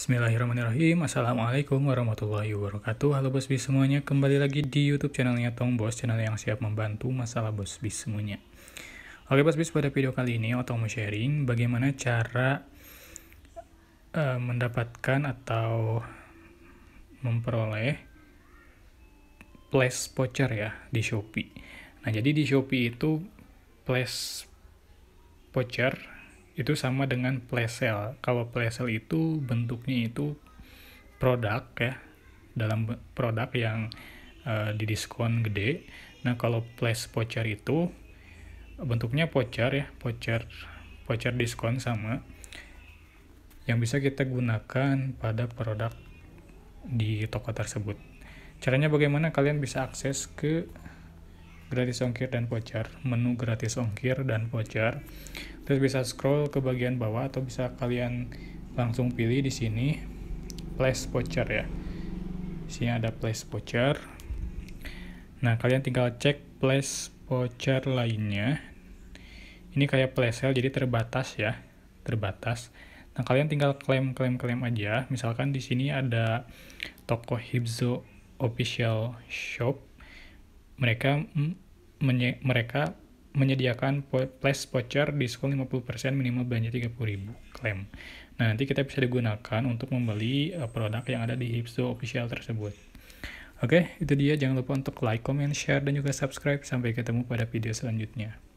Bismillahirrahmanirrahim Assalamualaikum warahmatullahi wabarakatuh Halo Bos Bis semuanya Kembali lagi di Youtube channelnya Tong Bos Channel yang siap membantu masalah Bos Bis semuanya Oke Bos Bis pada video kali ini Otong mau sharing bagaimana cara uh, Mendapatkan atau Memperoleh plus voucher ya Di Shopee Nah jadi di Shopee itu plus voucher itu sama dengan plesel. Kalau plesel itu bentuknya itu produk ya dalam produk yang uh, eh, didiskon gede. Nah, kalau ples voucher itu bentuknya voucher ya, voucher voucher diskon sama yang bisa kita gunakan pada produk di toko tersebut. Caranya bagaimana kalian bisa akses ke gratis ongkir dan voucher, menu gratis ongkir dan voucher. Terus bisa scroll ke bagian bawah atau bisa kalian langsung pilih di sini place voucher ya. Di sini ada place voucher. Nah, kalian tinggal cek place voucher lainnya. Ini kayak place sale jadi terbatas ya, terbatas. Nah, kalian tinggal klaim-klaim-klaim aja. Misalkan di sini ada toko Hibzo Official Shop mereka menye mereka menyediakan flash voucher diskon 50% minimal belanja 30.000 klaim. Nah, nanti kita bisa digunakan untuk membeli uh, produk yang ada di Hipsto official tersebut. Oke, itu dia. Jangan lupa untuk like, comment, share, dan juga subscribe. Sampai ketemu pada video selanjutnya.